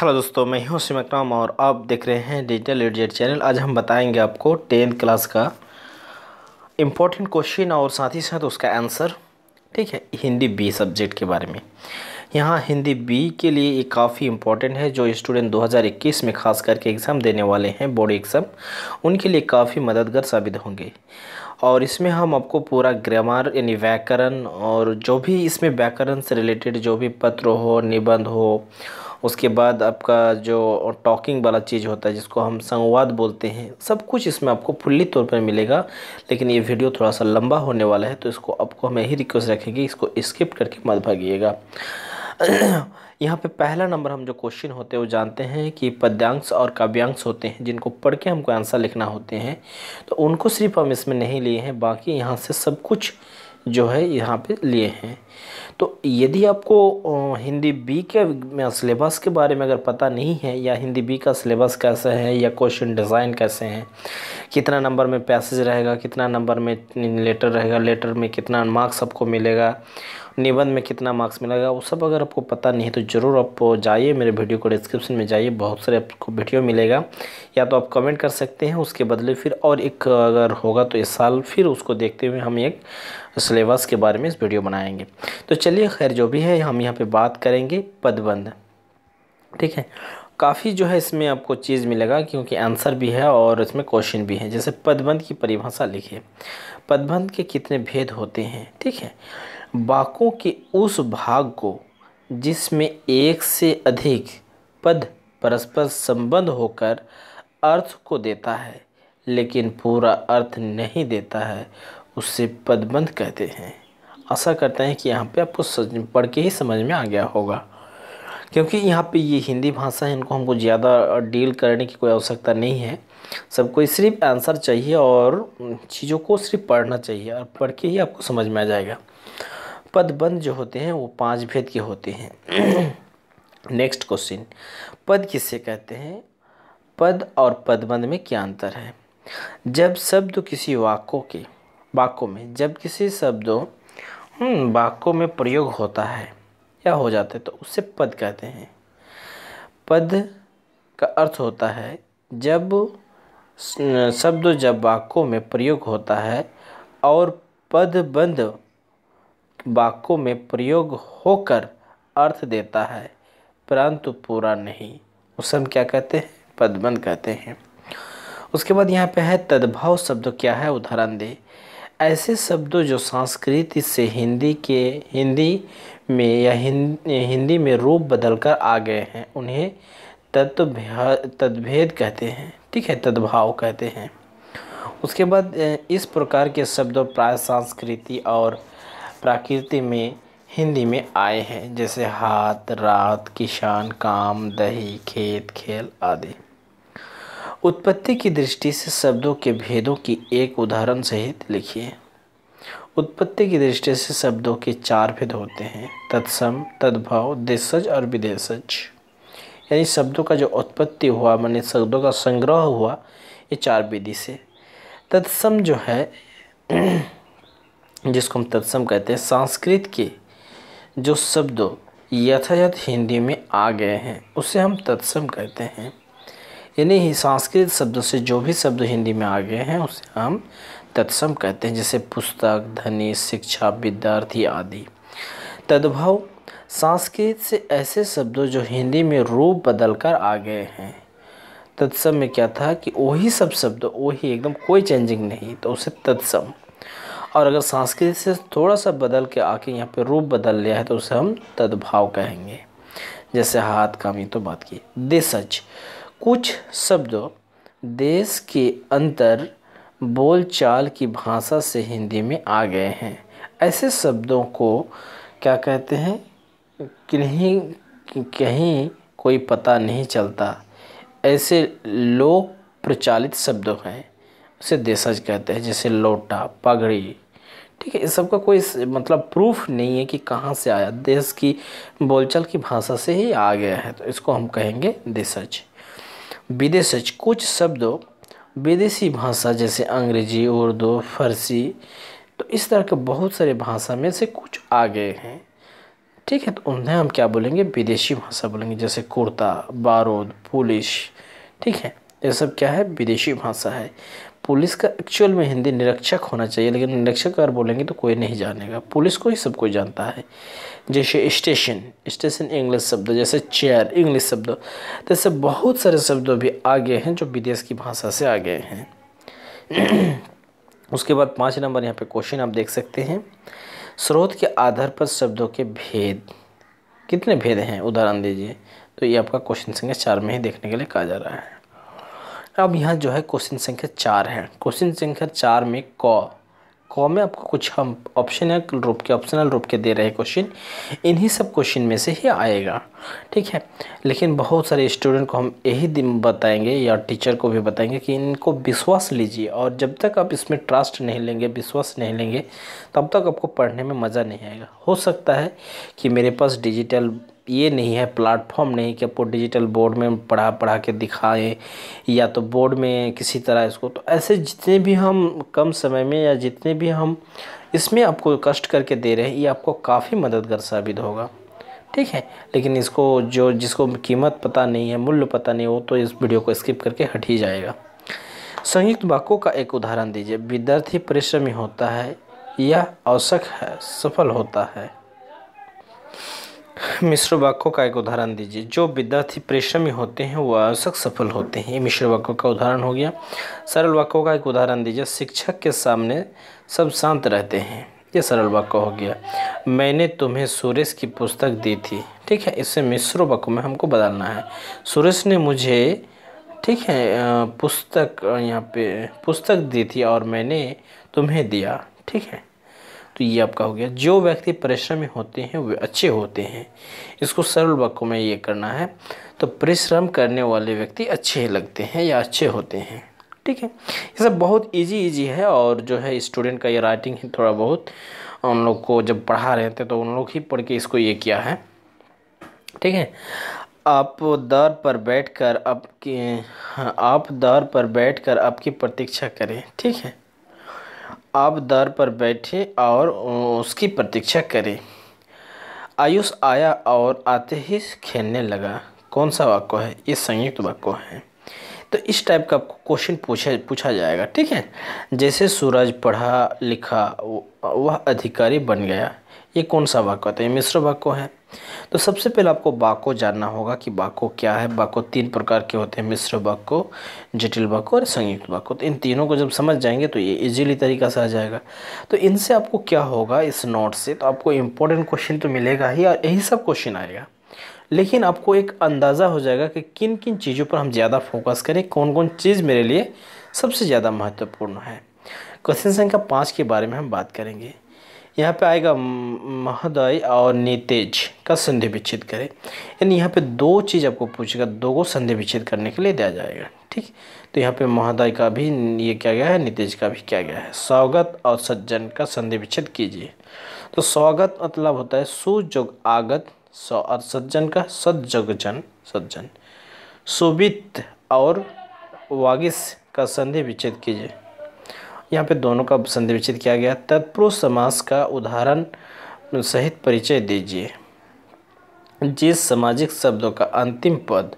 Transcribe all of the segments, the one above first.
hello दोस्तों मैं हूं सिम और आप देख रहे हैं डिजिटल एडजेट चैनल आज हम बताएंगे आपको टेंथ क्लास का इम्पोर्टेंट क्वेश्चन और साथ ही साथ उसका आंसर ठीक है हिंदी बी सब्जेक्ट के बारे में यहाँ हिंदी बी के लिए ये काफ़ी इम्पोर्टेंट है जो स्टूडेंट 2021 में खास करके एग्ज़ाम देने वाले हैं बोर्ड एग्ज़ाम उनके लिए काफ़ी मददगार साबित होंगे और इसमें हम आपको पूरा ग्रामर यानी व्याकरण और जो भी इसमें व्याकरण से रिलेटेड जो भी पत्र हो निबंध हो उसके बाद आपका जो टॉकिंग वाला चीज़ होता है जिसको हम संवाद बोलते हैं सब कुछ इसमें आपको फुल्ली तौर पर मिलेगा लेकिन ये वीडियो थोड़ा सा लंबा होने वाला है तो इसको आपको हमें यही रिक्वेस्ट रखेंगे इसको स्किप करके मत भागिएगा यहाँ पे पहला नंबर हम जो क्वेश्चन होते हैं वो जानते हैं कि पद्यांश और काव्यांश होते हैं जिनको पढ़ के हमको आंसर लिखना होते हैं तो उनको सिर्फ हम इसमें नहीं लिए हैं बाकी यहाँ से सब कुछ जो है यहाँ पे लिए हैं तो यदि आपको हिंदी बी के सिलेबस के बारे में अगर पता नहीं है या हिंदी बी का सिलेबस कैसा है या क्वेश्चन डिज़ाइन कैसे हैं कितना नंबर में पैसेज रहेगा कितना नंबर में लेटर रहेगा लेटर में कितना मार्क्स आपको मिलेगा निबंध में कितना मार्क्स मिलेगा वो सब अगर आपको पता नहीं है तो ज़रूर आप जाइए मेरे वीडियो को डिस्क्रिप्शन में जाइए बहुत सारे आपको वीडियो मिलेगा या तो आप कमेंट कर सकते हैं उसके बदले फिर और एक अगर होगा तो इस साल फिर उसको देखते हुए हम एक सिलेबस के बारे में इस वीडियो बनाएंगे तो चलिए खैर जो भी है हम यहाँ पे बात करेंगे पदबंध ठीक है काफ़ी जो है इसमें आपको चीज़ मिलेगा क्योंकि आंसर भी है और इसमें क्वेश्चन भी है जैसे पदबंध की परिभाषा लिखिए पदबंध के कितने भेद होते हैं ठीक है बाकों के उस भाग को जिसमें एक से अधिक पद परस्पर संबंध होकर अर्थ को देता है लेकिन पूरा अर्थ नहीं देता है उससे पदबंध कहते हैं आशा करते हैं कि यहाँ पे आपको सज पढ़ के ही समझ में आ गया होगा क्योंकि यहाँ पे ये हिंदी भाषा है इनको हमको ज़्यादा डील करने की कोई आवश्यकता नहीं है सबको सिर्फ आंसर चाहिए और चीज़ों को सिर्फ पढ़ना चाहिए और पढ़ के ही आपको समझ में आ जाएगा पदबंध जो होते हैं वो पाँच भेद के होते हैं नेक्स्ट क्वेश्चन पद किसे कहते हैं पद और पदबंध में क्या अंतर है जब शब्द किसी वाक्यों के वाक्यों में जब किसी शब्दों वाक्यों हम्म, में प्रयोग होता है या हो जाता है तो उससे पद कहते हैं पद का अर्थ होता है जब शब्द जब वाक्यों में प्रयोग होता है और बंद वाक्यों में प्रयोग होकर अर्थ देता है परंतु पूरा नहीं उसे हम क्या कहते हैं पदबंद कहते हैं उसके बाद यहाँ पे है तद्भाव शब्द क्या है उदाहरण दे ऐसे शब्दों जो संस्कृत से हिंदी के हिंदी में या हिंदी में रूप बदल कर आ गए हैं उन्हें तत्व तद्भेद कहते हैं ठीक है तद्भाव कहते हैं उसके बाद इस प्रकार के शब्द प्राय संस्कृति और प्राकृति में हिंदी में आए हैं जैसे हाथ रात किसान काम दही खेत खेल आदि उत्पत्ति की दृष्टि से शब्दों के भेदों की एक उदाहरण सहित लिखिए उत्पत्ति की दृष्टि से शब्दों के चार भेद होते हैं तत्सम तद्भाव देशज और विदेशज यानी शब्दों का जो उत्पत्ति हुआ माने शब्दों का संग्रह हुआ ये चार विधि से तत्सम जो है जिसको हम तत्सम कहते हैं संस्कृत के जो शब्दों यथायथ हिंदी में आ गए हैं उसे हम तत्सम कहते हैं यानी ही संस्कृत शब्दों से जो भी शब्द हिंदी में आ गए हैं उसे हम तत्सम कहते हैं जैसे पुस्तक धनी शिक्षा विद्यार्थी आदि तद्भव संस्कृत से ऐसे शब्दों जो हिंदी में रूप बदल कर आ गए हैं तत्सम में क्या था कि वही सब शब्द वही एकदम कोई चेंजिंग नहीं तो उसे तत्सम और अगर संस्कृत से थोड़ा सा बदल के आके यहाँ पे रूप बदल लिया है तो उसे हम तद्भाव कहेंगे जैसे हाथ कामी तो बात की सच कुछ शब्द देश के अंतर बोलचाल की भाषा से हिंदी में आ गए हैं ऐसे शब्दों को क्या कहते हैं कहीं कहीं कोई पता नहीं चलता ऐसे लोक प्रचालित शब्द हैं उसे देशज कहते हैं जैसे लोटा पगड़ी ठीक है इस सब का कोई मतलब प्रूफ नहीं है कि कहाँ से आया देश की बोलचाल की भाषा से ही आ गया है तो इसको हम कहेंगे देशज विदेश कुछ शब्दों विदेशी भाषा जैसे अंग्रेजी उर्दू फारसी तो इस तरह के बहुत सारे भाषा में से कुछ आ गए हैं ठीक है तो उन्हें हम क्या बोलेंगे विदेशी भाषा बोलेंगे जैसे कुर्ता बारूद पुलिस ठीक है ये सब क्या है विदेशी भाषा है पुलिस का एक्चुअल में हिंदी निरीक्षक होना चाहिए लेकिन निरीक्षक अगर बोलेंगे तो कोई नहीं जानेगा पुलिस को ही सब कोई जानता है जैसे स्टेशन स्टेशन इंग्लिश शब्द जैसे चेयर इंग्लिश शब्द जैसे बहुत सारे शब्द भी आ गए हैं जो विदेश की भाषा से आ गए हैं उसके बाद पाँच नंबर यहाँ पर क्वेश्चन आप देख सकते हैं स्रोत के आधार पर शब्दों के भेद कितने भेद हैं उदाहरण दीजिए तो ये आपका क्वेश्चन संख्या चार में ही देखने के लिए कहा जा रहा है अब यहाँ जो है क्वेश्चन संख्या चार है क्वेश्चन संख्या चार में कौ कौ में आपको कुछ हम ऑप्शन है रूप के ऑप्शनल रूप के दे रहे क्वेश्चन इन्हीं सब क्वेश्चन में से ही आएगा ठीक है लेकिन बहुत सारे स्टूडेंट को हम यही दिन बताएंगे या टीचर को भी बताएंगे कि इनको विश्वास लीजिए और जब तक आप इसमें ट्रस्ट नहीं लेंगे विश्वास नहीं लेंगे तब तक आपको पढ़ने में मज़ा नहीं आएगा हो सकता है कि मेरे पास डिजिटल ये नहीं है प्लेटफॉर्म नहीं कि आपको डिजिटल बोर्ड में पढ़ा पढ़ा के दिखाएं या तो बोर्ड में किसी तरह इसको तो ऐसे जितने भी हम कम समय में या जितने भी हम इसमें आपको कष्ट करके दे रहे हैं ये आपको काफ़ी मददगार साबित होगा ठीक है लेकिन इसको जो जिसको कीमत पता नहीं है मूल्य पता नहीं हो तो इस वीडियो को स्किप करके हट ही जाएगा संयुक्त वाक्यों का एक उदाहरण दीजिए विद्यार्थी परिश्रमी होता है या आवश्यक है सफल होता है मिश्र वाक्यों का एक उदाहरण दीजिए जो विद्यार्थी परिश्रमी होते हैं वो आवश्यक सफल होते हैं ये मिश्र वाक्यों का उदाहरण हो गया सरल वाक्यों का एक उदाहरण दीजिए शिक्षक के सामने सब शांत रहते हैं ये सरल वाक्य हो गया मैंने तुम्हें सुरेश की पुस्तक दी थी ठीक है इससे मिश्र वाक्यों में हमको बदलना है सुरेश ने मुझे ठीक है पुस्तक यहाँ पे पुस्तक दी थी और मैंने तुम्हें दिया ठीक है तो ये आपका हो गया जो व्यक्ति परिश्रम में होते हैं वे अच्छे होते हैं इसको सरल वाक्यों में ये करना है तो परिश्रम करने वाले व्यक्ति अच्छे लगते हैं या अच्छे होते हैं ठीक है ये सब बहुत इजी इजी है और जो है स्टूडेंट का ये राइटिंग है थोड़ा बहुत उन लोग को जब पढ़ा रहे थे तो उन लोग ही पढ़ के इसको ये किया है ठीक है आप दर पर बैठकर आपकी हाँ, आप दर पर बैठकर आपकी प्रतीक्षा करें ठीक है आप दर पर बैठे और उसकी प्रतीक्षा करें आयुष आया और आते ही खेलने लगा कौन सा वाक्य है ये संयुक्त वाक्य है तो इस टाइप का क्वेश्चन पूछा पूछा जाएगा ठीक है जैसे सूरज पढ़ा लिखा वह अधिकारी बन गया ये कौन सा वाक्य होता है ये मिश्र वाक्य है तो सबसे पहले आपको बाको जानना होगा कि बाको क्या है बाको तीन प्रकार के होते हैं मिश्र वाक्य जटिल वाक्य और संयुक्त वाक्य तो इन तीनों को जब समझ जाएंगे तो ये इजीली तरीका से आ जाएगा तो इनसे आपको क्या होगा इस नोट से तो आपको इम्पोर्टेंट क्वेश्चन तो मिलेगा ही और यही सब क्वेश्चन आएगा लेकिन आपको एक अंदाज़ा हो जाएगा कि किन किन चीज़ों पर हम ज़्यादा फोकस करें कौन कौन चीज़ मेरे लिए सबसे ज़्यादा महत्वपूर्ण है क्वेश्चन संख्या पाँच के बारे में हम बात करेंगे यहाँ पे आएगा महोदय और नितेज का संधि विच्छेद करें यानी यहाँ पे दो चीज़ आपको पूछेगा दो को संधि विच्छेद करने के लिए दिया जाएगा ठीक तो यहाँ पे महोदय का भी ये क्या गया है नितेज का भी क्या गया है स्वागत और सज्जन का संधि विच्छेद कीजिए तो स्वागत मतलब होता है सुजग आगत सौ और सज्जन का जन सज्जन सुबित और वागिस का संधि विच्छेद कीजिए यहाँ पे दोनों का संधिविच्छेद किया गया तत्पुरुष समास का उदाहरण सहित परिचय दीजिए जिस सामाजिक शब्दों का अंतिम पद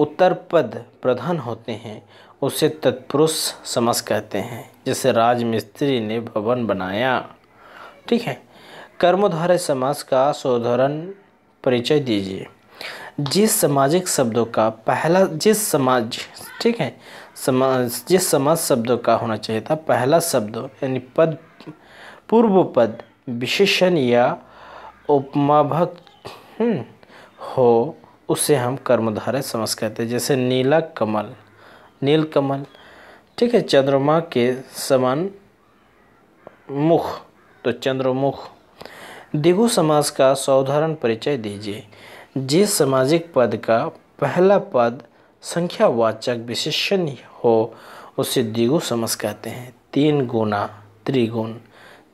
उत्तर पद प्रधान होते हैं उसे तत्पुरुष समास कहते हैं जैसे राजमिस्त्री ने भवन बनाया ठीक है कर्मोधारय समास का शोधरण परिचय दीजिए जिस सामाजिक शब्दों का पहला जिस समाज ठीक है समास जिस समास शब्द का होना चाहिए था पहला शब्द यानी पद पूर्व पद विशेषण या उपमाभक हम्म, हो उसे हम कर्मधारय समास कहते हैं जैसे नीला कमल नील कमल ठीक है चंद्रमा के समान मुख तो चंद्रमुख दिगु समास का साधारण परिचय दीजिए जिस सामाजिक पद का पहला पद संख्यावाचक विशेषण हो उसे द्विगु समास कहते हैं तीन गुना त्रिगुण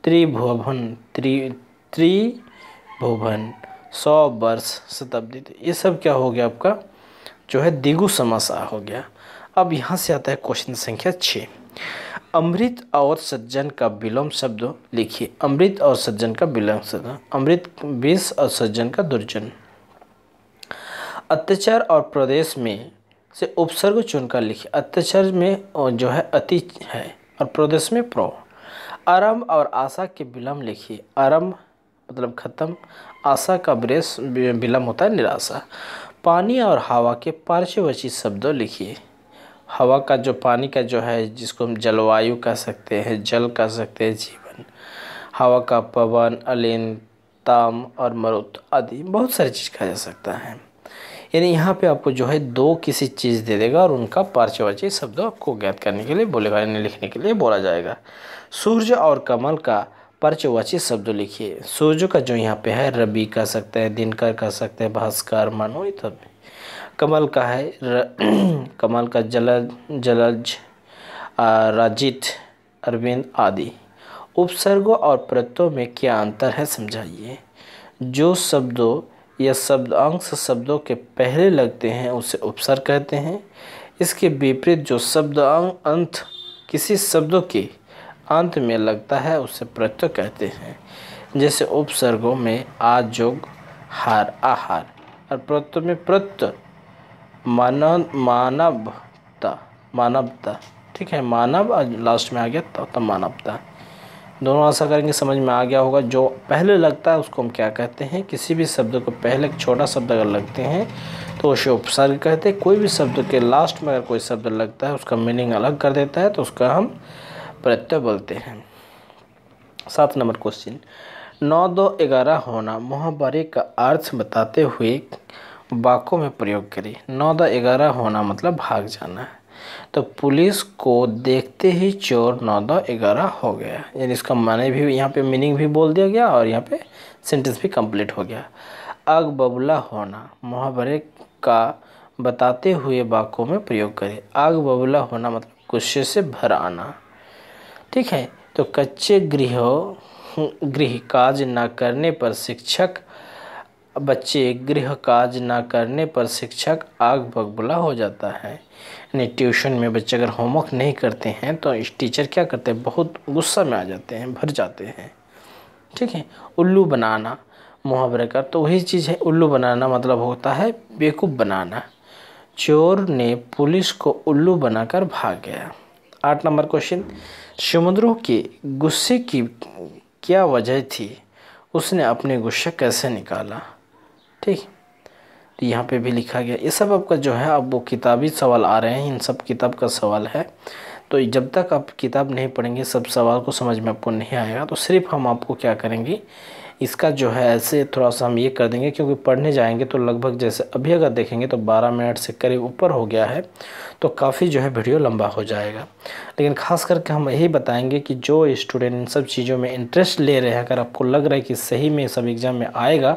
त्रिभुवन त्रि त्रिभुवन सौ वर्ष शताब्दी तो ये सब क्या हो गया आपका जो है दिगु समस हो गया अब यहाँ से आता है क्वेश्चन संख्या छः अमृत और सज्जन का विलोम शब्द लिखिए अमृत और सज्जन का विलोम शब्द अमृत विष और सज्जन का दुर्जन अत्याचार और प्रदेश में से उपसर्ग चुनकर लिखिए अत्याचार में जो है अति है और प्रदेश में प्रो आरंभ और आशा के विलम्ब लिखिए आरंभ मतलब ख़त्म आशा का ब्रेस विलम्ब होता है निराशा पानी और हवा के पार्श्ववची शब्दों लिखिए हवा का जो पानी का जो है जिसको हम जलवायु कह सकते हैं जल कह सकते हैं जीवन हवा का पवन अलिन ताम और मरुत आदि बहुत सारी चीज़ कहा जा सकता है यानी यहाँ पे आपको जो है दो किसी चीज़ दे देगा और उनका पार्चे वर्चे शब्द आपको ज्ञात करने के लिए बोलेगा यानी लिखने के लिए बोला जाएगा सूर्य और कमल का पर्चवाची शब्द लिखिए सूर्य का जो यहाँ पे है रबी कह सकते हैं दिनकर कह सकते हैं भास्कर मनो ये कमल का है र, कमल का जलज जलज राजित अरविंद आदि उपसर्गों और प्रत्यों में क्या अंतर है समझाइए जो शब्दों या शब्द अंश शब्दों के पहले लगते हैं उसे उपसर कहते हैं इसके विपरीत जो शब्द अंत किसी शब्दों के अंत में लगता है उसे प्रत्यय कहते हैं जैसे उपसर्गों में आजोग हार आहार और प्रत्यय में प्रत्यय मान मानवता मानवता ठीक है मानव लास्ट में आ गया तो, तो मानवता दोनों आशा करेंगे समझ में आ गया होगा जो पहले लगता है उसको हम क्या कहते हैं किसी भी शब्द को पहले छोटा शब्द अगर लगते हैं तो उसे उपसर्ग कहते हैं कोई भी शब्द के लास्ट में अगर कोई शब्द लगता है उसका मीनिंग अलग कर देता है तो उसका हम प्रत्यय बोलते हैं सात नंबर क्वेश्चन नौ दो ग्यारह होना महाबारी का अर्थ बताते हुए वाक्यों में प्रयोग करें नौ दो ग्यारह होना मतलब भाग जाना है तो पुलिस को देखते ही चोर नौ दो ग्यारह हो गया यानी इसका माने भी यहाँ पे मीनिंग भी बोल दिया गया और यहाँ पे सेंटेंस भी कंप्लीट हो गया आग बबूला होना मुहावरे का बताते हुए वाक्यों में प्रयोग करें आग बबूला होना मतलब गुस्से से भर आना ठीक है तो कच्चे गृह गृह काज न करने पर शिक्षक बच्चे गृह काज ना करने पर शिक्षक आग बगबुला हो जाता है यानी ट्यूशन में बच्चे अगर होमवर्क नहीं करते हैं तो इस टीचर क्या करते हैं बहुत गुस्सा में आ जाते हैं भर जाते हैं ठीक है उल्लू बनाना मुहावरे का तो वही चीज़ है उल्लू बनाना मतलब होता है बेवकूफ़ बनाना चोर ने पुलिस को उल्लू बनाकर भाग गया आठ नंबर क्वेश्चन समुद्रों के गुस्से की क्या वजह थी उसने अपने गुस्सा कैसे निकाला ठीक तो यहाँ पे भी लिखा गया ये सब आपका जो है अब वो किताबी सवाल आ रहे हैं इन सब किताब का सवाल है तो जब तक आप किताब नहीं पढ़ेंगे सब सवाल को समझ में आपको नहीं आएगा तो सिर्फ हम आपको क्या करेंगे इसका जो है ऐसे थोड़ा सा हम ये कर देंगे क्योंकि पढ़ने जाएंगे तो लगभग जैसे अभी अगर देखेंगे तो 12 मिनट से करीब ऊपर हो गया है तो काफ़ी जो है वीडियो लंबा हो जाएगा लेकिन ख़ास करके हम यही बताएंगे कि जो स्टूडेंट इन सब चीज़ों में इंटरेस्ट ले रहे हैं अगर आपको लग रहा है कि सही में सब एग्ज़ाम में आएगा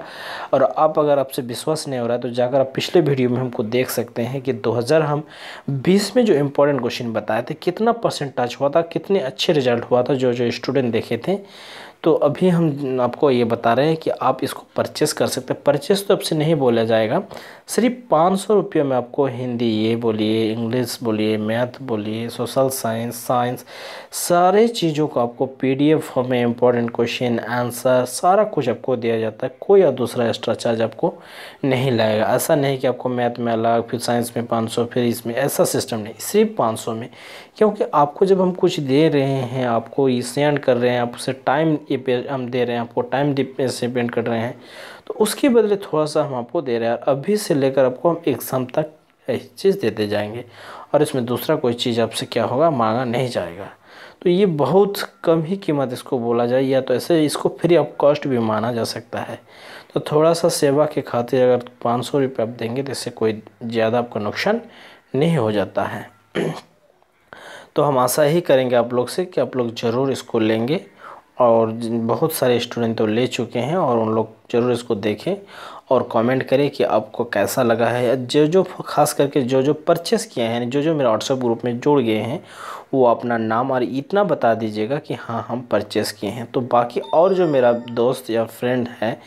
और आप अगर आपसे विश्वास नहीं हो रहा है तो जाकर आप पिछले वीडियो में हमको देख सकते हैं कि दो हम बीस में जो इम्पोर्टेंट क्वेश्चन बताए थे कितना टच हुआ था कितने अच्छे रिजल्ट हुआ था जो जो स्टूडेंट देखे थे तो अभी हम आपको ये बता रहे हैं कि आप इसको परचेस कर सकते हैं परचेस तो आपसे नहीं बोला जाएगा सिर्फ पाँच सौ रुपये में आपको हिंदी ये बोलिए इंग्लिश बोलिए मैथ बोलिए सोशल साइंस साइंस सारे चीज़ों को आपको पीडीएफ एफ में इम्पोर्टेंट क्वेश्चन आंसर सारा कुछ आपको दिया जाता है कोई या दूसरा एक्स्ट्रा चार्ज आपको नहीं लगेगा ऐसा नहीं कि आपको मैथ में अलग फिर साइंस में पाँच सौ फिर इसमें ऐसा सिस्टम नहीं सिर्फ पाँच सौ में क्योंकि आपको जब हम कुछ दे रहे हैं आपको सेंड कर रहे हैं आपसे टाइम हम दे रहे हैं आपको टाइम डिपेंड कर रहे हैं तो उसके बदले थोड़ा सा हम आपको दे रहे हैं और अभी से लेकर आपको हम एग्ज़ाम तक यही चीज़ देते जाएंगे और इसमें दूसरा कोई चीज़ आपसे क्या होगा मांगा नहीं जाएगा तो ये बहुत कम ही कीमत इसको बोला जाए या तो ऐसे इसको फ्री ऑफ कॉस्ट भी माना जा सकता है तो थोड़ा सा सेवा के खातिर अगर पाँच सौ रुपये आप देंगे तो इससे कोई ज़्यादा आपको नुकसान नहीं हो जाता है तो हम आशा ही करेंगे आप लोग से कि आप लोग ज़रूर इसको लेंगे और बहुत सारे स्टूडेंट तो ले चुके हैं और उन लोग ज़रूर इसको देखें और कमेंट करें कि आपको कैसा लगा है जो जो खास करके जो जो परचेस किए हैं जो जो मेरे व्हाट्सएप ग्रुप में जुड़ गए हैं वो अपना नाम और इतना बता दीजिएगा कि हाँ हम परचेस किए हैं तो बाकी और जो मेरा दोस्त या फ्रेंड है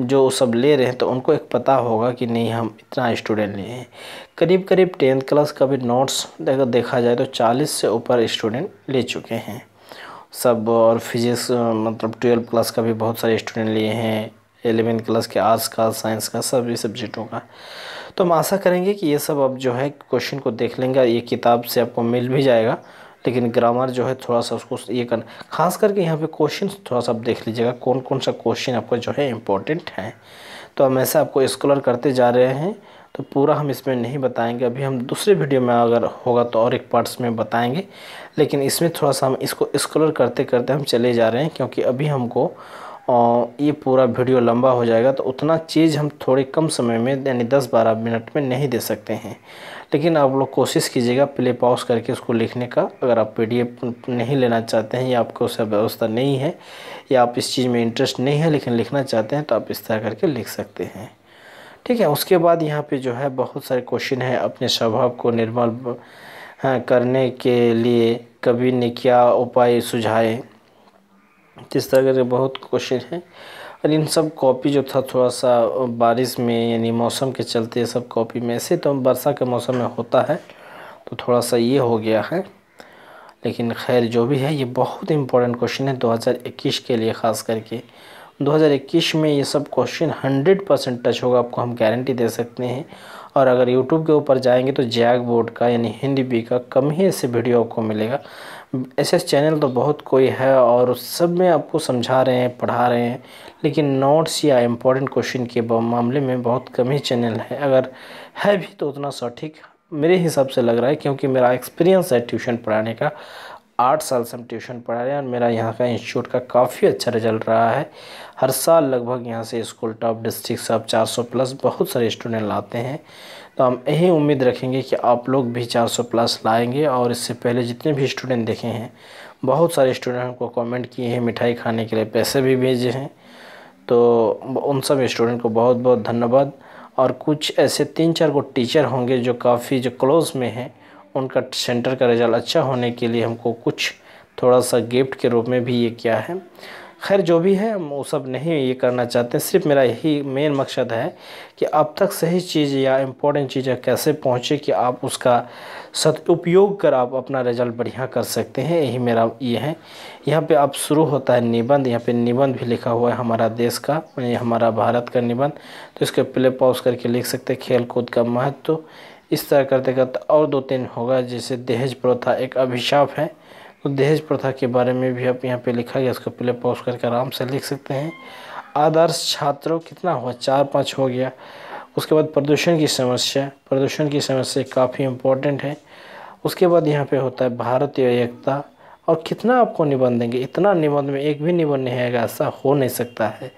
जो वो सब ले रहे हैं तो उनको एक पता होगा कि नहीं हम इतना स्टूडेंट लिए हैं करीब करीब टेंथ क्लास का भी नोट्स देखा जाए तो चालीस से ऊपर स्टूडेंट ले चुके हैं सब और फिजिक्स मतलब ट्वेल्व क्लास का भी बहुत सारे स्टूडेंट लिए हैं एलेवन क्लास के आर्ट्स का साइंस का सभी सब्जेक्टों का तो हम आशा करेंगे कि ये सब अब जो है क्वेश्चन को देख लेंगे ये किताब से आपको मिल भी जाएगा लेकिन ग्रामर जो है थोड़ा सा उसको ये करना खास करके यहाँ पे क्वेश्चन थोड़ा सा आप देख लीजिएगा कौन कौन सा क्वेश्चन आपका जो है इम्पोर्टेंट है तो हम ऐसा आपको स्कॉलर करते जा रहे हैं तो पूरा हम इसमें नहीं बताएंगे अभी हम दूसरे वीडियो में अगर होगा तो और एक पार्ट्स में बताएंगे लेकिन इसमें थोड़ा सा हम इसको स्कलर करते करते हम चले जा रहे हैं क्योंकि अभी हमको ये पूरा वीडियो लंबा हो जाएगा तो उतना चीज़ हम थोड़े कम समय में यानी 10-12 मिनट में नहीं दे सकते हैं लेकिन आप लोग कोशिश कीजिएगा प्ले पॉज करके उसको लिखने का अगर आप पी नहीं लेना चाहते हैं या आपको उस व्यवस्था नहीं है या आप इस चीज़ में इंटरेस्ट नहीं है लेकिन लिखना चाहते हैं तो आप इस तरह करके लिख सकते हैं ठीक है उसके बाद यहाँ पे जो है बहुत सारे क्वेश्चन है अपने स्वभाव को निर्मल हाँ, करने के लिए कभी ने क्या उपाय सुझाए इस तरह के बहुत क्वेश्चन हैं और इन सब कॉपी जो था थोड़ा सा बारिश में यानी मौसम के चलते सब कॉपी में ऐसे तो वर्षा के मौसम में होता है तो थोड़ा सा ये हो गया है लेकिन खैर जो भी है ये बहुत इम्पोर्टेंट क्वेश्चन है 2021 के लिए ख़ास करके 2021 में ये सब क्वेश्चन 100 परसेंट टच होगा आपको हम गारंटी दे सकते हैं और अगर यूट्यूब के ऊपर जाएंगे तो जैक बोर्ड का यानी हिंदी बी का कम ही ऐसे वीडियो आपको मिलेगा एस चैनल तो बहुत कोई है और सब में आपको समझा रहे हैं पढ़ा रहे हैं लेकिन नोट्स या इम्पोर्टेंट क्वेश्चन के मामले में बहुत कम ही चैनल है अगर है भी तो उतना सटीक मेरे हिसाब से लग रहा है क्योंकि मेरा एक्सपीरियंस है ट्यूशन पढ़ाने का आठ साल से हम ट्यूशन पढ़ा रहे हैं और मेरा यहाँ का इंस्टीट्यूट का काफ़ी अच्छा रिजल्ट रहा है हर साल लगभग यहाँ से स्कूल टॉप डिस्ट्रिक्ट सब 400 प्लस बहुत सारे स्टूडेंट लाते हैं तो हम यही उम्मीद रखेंगे कि आप लोग भी 400 प्लस लाएंगे और इससे पहले जितने भी स्टूडेंट देखे हैं बहुत सारे स्टूडेंट हमको कॉमेंट किए हैं मिठाई खाने के लिए पैसे भी भेजे हैं तो उन सब स्टूडेंट को बहुत बहुत धन्यवाद और कुछ ऐसे तीन चार को टीचर होंगे जो काफ़ी जो क्लोज़ में हैं उनका सेंटर का रिजल्ट अच्छा होने के लिए हमको कुछ थोड़ा सा गिफ्ट के रूप में भी ये किया है खैर जो भी है हम वो सब नहीं ये करना चाहते हैं सिर्फ मेरा यही मेन मकसद है कि अब तक सही चीज़ या इम्पोर्टेंट चीज़ें कैसे पहुँचे कि आप उसका उपयोग कर आप अपना रिजल्ट बढ़िया कर सकते हैं यही मेरा ये है यहाँ पे आप शुरू होता है निबंध यहाँ पे निबंध भी लिखा हुआ है हमारा देश का हमारा भारत का निबंध तो इसके प्ले पॉज करके लिख सकते हैं खेल कूद का महत्व तो, इस तरह करते करते और दो तीन होगा जैसे दहेज प्रथा एक अभिशाप है तो दहेज प्रथा के बारे में भी आप यहाँ पे लिखा गया इसको पहले पॉज करके आराम से लिख सकते हैं आदर्श छात्रों कितना हुआ चार पाँच हो गया उसके बाद प्रदूषण की समस्या प्रदूषण की समस्या काफ़ी इम्पोर्टेंट है उसके बाद यहाँ पे होता है भारतीय एकता और कितना आपको निबंध देंगे इतना निबंध में एक भी निबंध नहीं आएगा ऐसा हो नहीं सकता है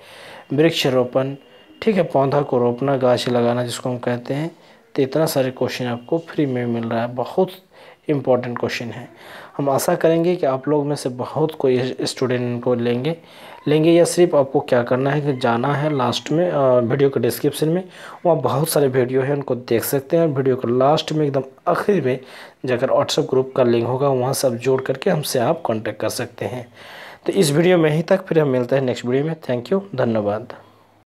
वृक्षारोपण ठीक है पौधा को रोपना गाछ लगाना जिसको हम कहते हैं तो इतना सारे क्वेश्चन आपको फ्री में मिल रहा है बहुत इम्पॉर्टेंट क्वेश्चन है हम आशा करेंगे कि आप लोग में से बहुत कोई स्टूडेंट को लेंगे लेंगे या सिर्फ आपको क्या करना है कि जाना है लास्ट में वीडियो के डिस्क्रिप्शन में वहाँ बहुत सारे वीडियो हैं उनको देख सकते हैं वीडियो के लास्ट में एकदम आखिर में जाकर व्हाट्सअप ग्रुप का लिंक होगा वहाँ सब जोड़ करके हमसे आप कॉन्टेक्ट कर सकते हैं तो इस वीडियो में ही तक फिर हम मिलते हैं नेक्स्ट वीडियो में थैंक यू धन्यवाद